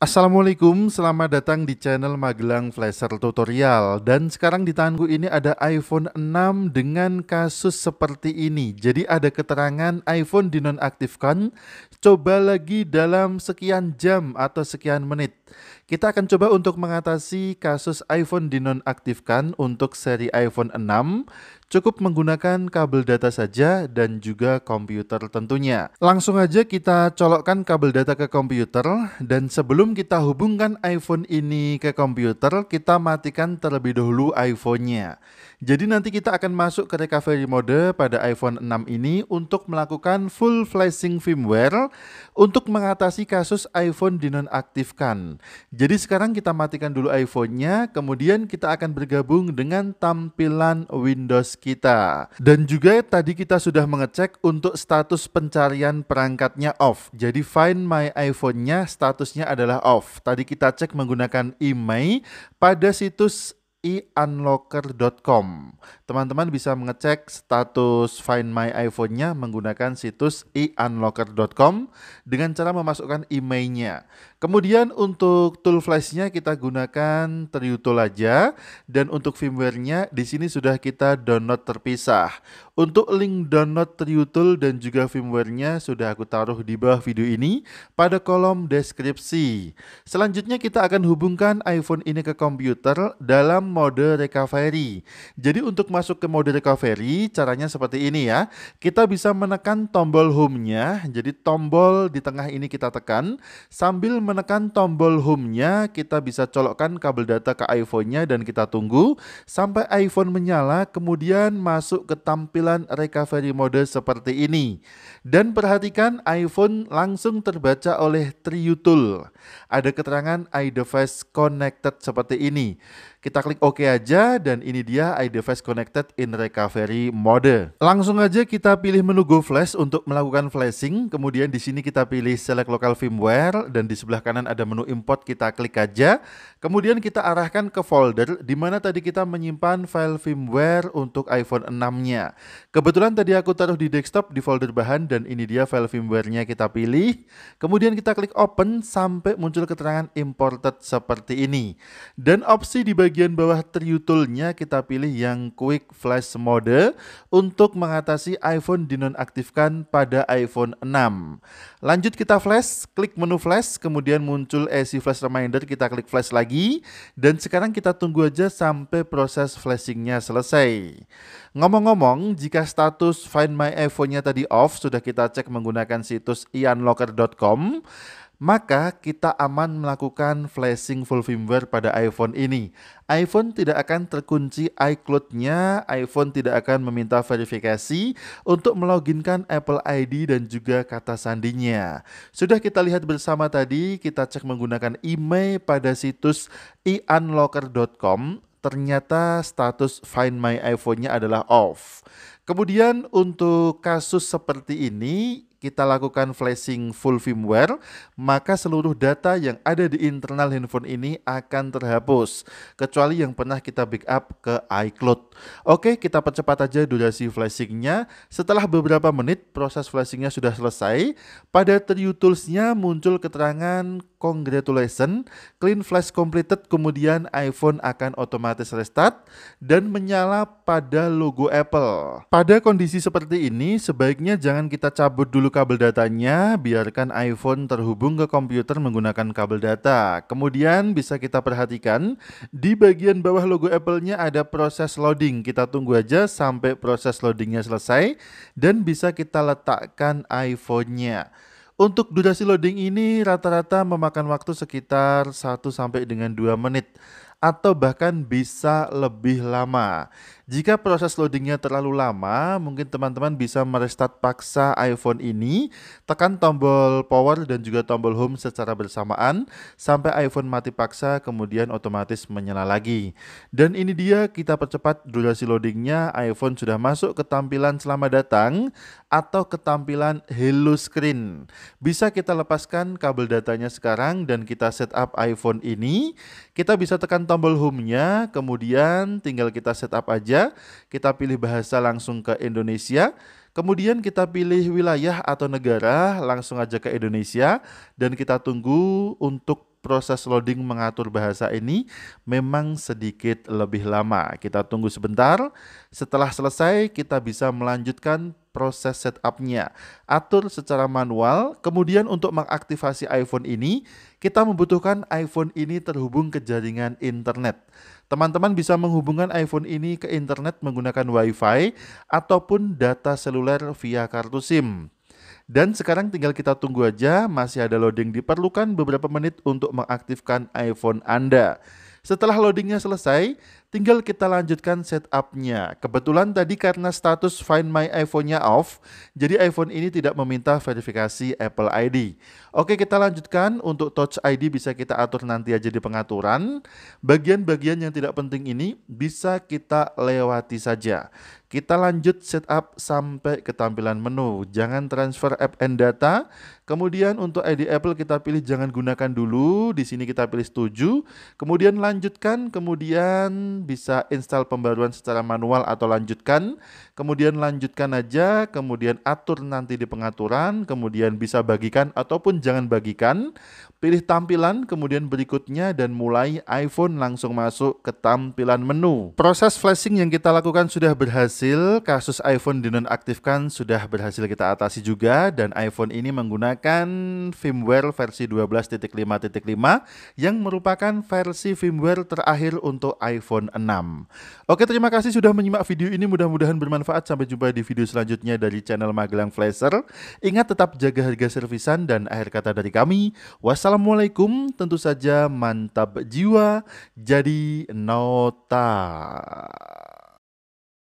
Assalamualaikum, selamat datang di channel Magelang Flasher Tutorial Dan sekarang di tanganku ini ada iPhone 6 dengan kasus seperti ini Jadi ada keterangan iPhone dinonaktifkan Coba lagi dalam sekian jam atau sekian menit Kita akan coba untuk mengatasi kasus iPhone dinonaktifkan untuk seri iPhone 6 Cukup menggunakan kabel data saja dan juga komputer tentunya. Langsung aja kita colokkan kabel data ke komputer dan sebelum kita hubungkan iPhone ini ke komputer, kita matikan terlebih dahulu iPhone-nya. Jadi nanti kita akan masuk ke recovery mode pada iPhone 6 ini untuk melakukan full flashing firmware untuk mengatasi kasus iPhone dinonaktifkan. Jadi sekarang kita matikan dulu iPhone-nya, kemudian kita akan bergabung dengan tampilan Windows kita. Dan juga tadi kita sudah mengecek untuk status pencarian perangkatnya off. Jadi Find My iPhone-nya statusnya adalah off. Tadi kita cek menggunakan IMEI pada situs iunlocker.com. Teman-teman bisa mengecek status Find My iPhone-nya menggunakan situs iunlocker.com dengan cara memasukkan emailnya. Kemudian untuk tool flash-nya kita gunakan Triuto aja dan untuk firmware-nya di sini sudah kita download terpisah. Untuk link download Triuto dan juga firmware-nya sudah aku taruh di bawah video ini pada kolom deskripsi. Selanjutnya kita akan hubungkan iPhone ini ke komputer dalam mode recovery. Jadi untuk masuk ke mode recovery caranya seperti ini ya. Kita bisa menekan tombol home-nya. Jadi tombol di tengah ini kita tekan. Sambil menekan tombol home-nya kita bisa colokkan kabel data ke iPhone-nya dan kita tunggu sampai iPhone menyala kemudian masuk ke tampilan recovery mode seperti ini. Dan perhatikan iPhone langsung terbaca oleh Triutul. Ada keterangan iDevice connected seperti ini. Kita klik OK aja dan ini dia iDevice Connected in Recovery Mode. Langsung aja kita pilih menu Go Flash untuk melakukan flashing. Kemudian di sini kita pilih Select Local Firmware dan di sebelah kanan ada menu Import kita klik aja. Kemudian kita arahkan ke folder di mana tadi kita menyimpan file firmware untuk iPhone 6-nya. Kebetulan tadi aku taruh di desktop di folder bahan dan ini dia file firmware-nya kita pilih. Kemudian kita klik open sampai muncul keterangan imported seperti ini. Dan opsi di bagian bagian bawah triutulnya kita pilih yang Quick Flash Mode untuk mengatasi iPhone dinonaktifkan pada iPhone 6. Lanjut kita flash, klik menu flash, kemudian muncul AC Flash Reminder, kita klik flash lagi. Dan sekarang kita tunggu aja sampai proses flashingnya selesai. Ngomong-ngomong, jika status Find My iPhone-nya tadi off, sudah kita cek menggunakan situs ianlocker.com, maka kita aman melakukan flashing full firmware pada iPhone ini. iPhone tidak akan terkunci iCloud-nya, iPhone tidak akan meminta verifikasi untuk meloginkan Apple ID dan juga kata sandinya. Sudah kita lihat bersama tadi, kita cek menggunakan email pada situs iunlocker.com ternyata status Find My iPhone-nya adalah off. Kemudian untuk kasus seperti ini, kita lakukan flashing full firmware, maka seluruh data yang ada di internal handphone ini akan terhapus, kecuali yang pernah kita backup ke iCloud. Oke, kita percepat aja durasi flashingnya. Setelah beberapa menit, proses flashingnya sudah selesai. Pada TriU Tools-nya muncul keterangan Congratulation, clean flash completed, kemudian iPhone akan otomatis restart dan menyala pada logo Apple. Pada kondisi seperti ini, sebaiknya jangan kita cabut dulu kabel datanya, biarkan iPhone terhubung ke komputer menggunakan kabel data. Kemudian bisa kita perhatikan, di bagian bawah logo Apple-nya ada proses loading. Kita tunggu aja sampai proses loadingnya selesai dan bisa kita letakkan iPhone-nya. Untuk durasi loading ini rata-rata memakan waktu sekitar 1 sampai dengan 2 menit atau bahkan bisa lebih lama. Jika proses loadingnya terlalu lama, mungkin teman-teman bisa merestart paksa iPhone ini, tekan tombol power dan juga tombol home secara bersamaan, sampai iPhone mati paksa kemudian otomatis menyala lagi. Dan ini dia kita percepat durasi loadingnya, iPhone sudah masuk ke tampilan selamat datang atau ke tampilan hello screen. Bisa kita lepaskan kabel datanya sekarang dan kita setup iPhone ini, kita bisa tekan tombol home-nya, kemudian tinggal kita setup aja, kita pilih bahasa langsung ke Indonesia, kemudian kita pilih wilayah atau negara langsung aja ke Indonesia, dan kita tunggu untuk proses loading mengatur bahasa ini memang sedikit lebih lama. Kita tunggu sebentar. Setelah selesai, kita bisa melanjutkan proses setupnya. Atur secara manual, kemudian untuk mengaktifasi iPhone ini, kita membutuhkan iPhone ini terhubung ke jaringan internet. Teman-teman bisa menghubungkan iPhone ini ke internet menggunakan Wi-Fi ataupun data seluler via kartu SIM. Dan sekarang tinggal kita tunggu aja, masih ada loading diperlukan beberapa menit untuk mengaktifkan iPhone Anda. Setelah loadingnya selesai, Tinggal kita lanjutkan setupnya. Kebetulan tadi karena status Find My iPhone-nya off, jadi iPhone ini tidak meminta verifikasi Apple ID. Oke, kita lanjutkan. Untuk Touch ID bisa kita atur nanti aja di pengaturan. Bagian-bagian yang tidak penting ini bisa kita lewati saja. Kita lanjut setup sampai ke tampilan menu. Jangan transfer app and data. Kemudian untuk ID Apple kita pilih jangan gunakan dulu. Di sini kita pilih setuju. Kemudian lanjutkan. Kemudian bisa install pembaruan secara manual atau lanjutkan. Kemudian lanjutkan aja, kemudian atur nanti di pengaturan, kemudian bisa bagikan ataupun jangan bagikan. Pilih tampilan, kemudian berikutnya dan mulai iPhone langsung masuk ke tampilan menu. Proses flashing yang kita lakukan sudah berhasil, kasus iPhone dinonaktifkan sudah berhasil kita atasi juga dan iPhone ini menggunakan firmware versi 12.5.5 yang merupakan versi firmware terakhir untuk iPhone 6. Oke, terima kasih sudah menyimak video ini, mudah-mudahan bermanfaat. Sampai jumpa di video selanjutnya dari channel Magelang Flasher. Ingat tetap jaga harga servisan dan akhir kata dari kami. wassalamualaikum. Assalamualaikum, tentu saja mantap jiwa, jadi nota.